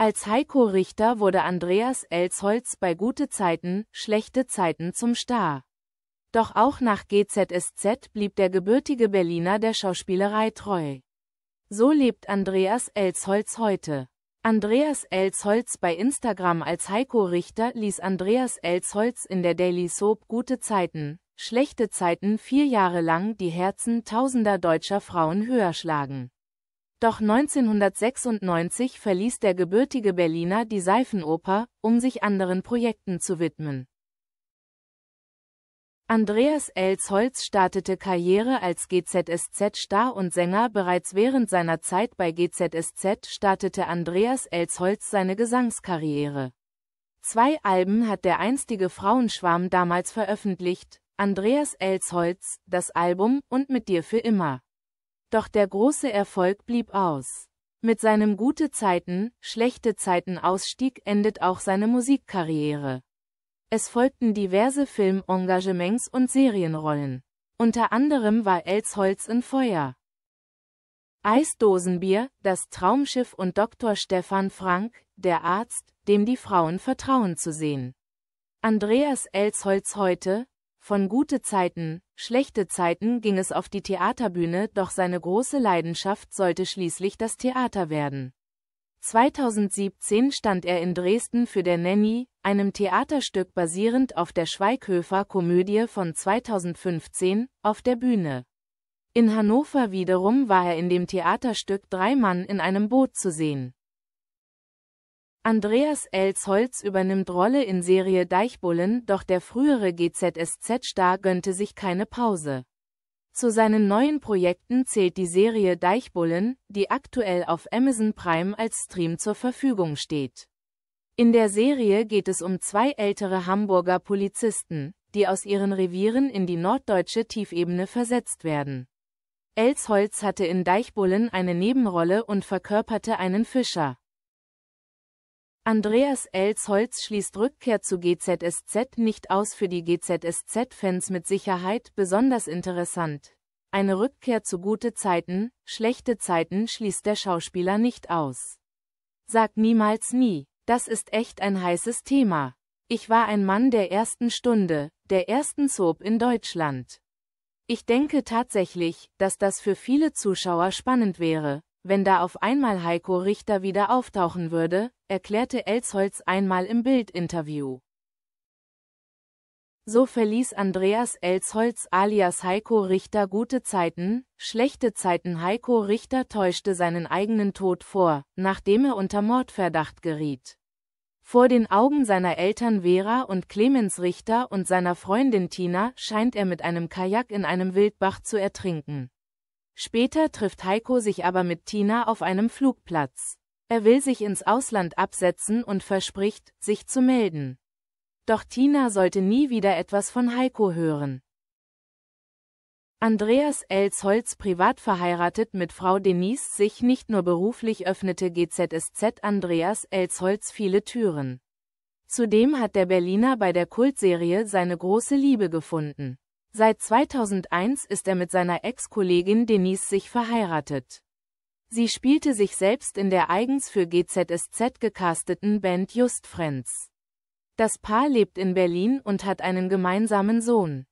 Als Heiko-Richter wurde Andreas Elsholz bei gute Zeiten, schlechte Zeiten zum Star. Doch auch nach GZSZ blieb der gebürtige Berliner der Schauspielerei treu. So lebt Andreas Elsholz heute. Andreas Elsholz bei Instagram als Heiko Richter ließ Andreas Elsholz in der Daily Soap Gute Zeiten, schlechte Zeiten vier Jahre lang die Herzen tausender deutscher Frauen höher schlagen. Doch 1996 verließ der gebürtige Berliner die Seifenoper, um sich anderen Projekten zu widmen. Andreas Elsholz startete Karriere als GZSZ-Star und Sänger bereits während seiner Zeit bei GZSZ startete Andreas Elsholz seine Gesangskarriere. Zwei Alben hat der einstige Frauenschwarm damals veröffentlicht, Andreas Elsholz, das Album und Mit dir für immer. Doch der große Erfolg blieb aus. Mit seinem gute Zeiten, schlechte Zeiten Ausstieg endet auch seine Musikkarriere. Es folgten diverse Filmengagements und Serienrollen. Unter anderem war Elsholz in Feuer. Eisdosenbier, das Traumschiff und Dr. Stefan Frank, der Arzt, dem die Frauen vertrauen zu sehen. Andreas Elsholz heute, von gute Zeiten, Schlechte Zeiten ging es auf die Theaterbühne, doch seine große Leidenschaft sollte schließlich das Theater werden. 2017 stand er in Dresden für der Nanny, einem Theaterstück basierend auf der Schweighöfer Komödie von 2015, auf der Bühne. In Hannover wiederum war er in dem Theaterstück Drei Mann in einem Boot zu sehen. Andreas Elsholz übernimmt Rolle in Serie Deichbullen, doch der frühere GZSZ-Star gönnte sich keine Pause. Zu seinen neuen Projekten zählt die Serie Deichbullen, die aktuell auf Amazon Prime als Stream zur Verfügung steht. In der Serie geht es um zwei ältere Hamburger Polizisten, die aus ihren Revieren in die norddeutsche Tiefebene versetzt werden. Elsholz hatte in Deichbullen eine Nebenrolle und verkörperte einen Fischer. Andreas Elsholz schließt Rückkehr zu GZSZ nicht aus für die GZSZ-Fans mit Sicherheit besonders interessant. Eine Rückkehr zu gute Zeiten, schlechte Zeiten schließt der Schauspieler nicht aus. Sag niemals nie, das ist echt ein heißes Thema. Ich war ein Mann der ersten Stunde, der ersten Soap in Deutschland. Ich denke tatsächlich, dass das für viele Zuschauer spannend wäre, wenn da auf einmal Heiko Richter wieder auftauchen würde, erklärte Elsholz einmal im Bild-Interview. So verließ Andreas Elsholz alias Heiko Richter gute Zeiten, schlechte Zeiten. Heiko Richter täuschte seinen eigenen Tod vor, nachdem er unter Mordverdacht geriet. Vor den Augen seiner Eltern Vera und Clemens Richter und seiner Freundin Tina scheint er mit einem Kajak in einem Wildbach zu ertrinken. Später trifft Heiko sich aber mit Tina auf einem Flugplatz. Er will sich ins Ausland absetzen und verspricht, sich zu melden. Doch Tina sollte nie wieder etwas von Heiko hören. Andreas Elsholz privat verheiratet mit Frau Denise sich nicht nur beruflich öffnete GZSZ Andreas Elsholz viele Türen. Zudem hat der Berliner bei der Kultserie seine große Liebe gefunden. Seit 2001 ist er mit seiner Ex-Kollegin Denise sich verheiratet. Sie spielte sich selbst in der eigens für GZSZ gecasteten Band Just Friends. Das Paar lebt in Berlin und hat einen gemeinsamen Sohn.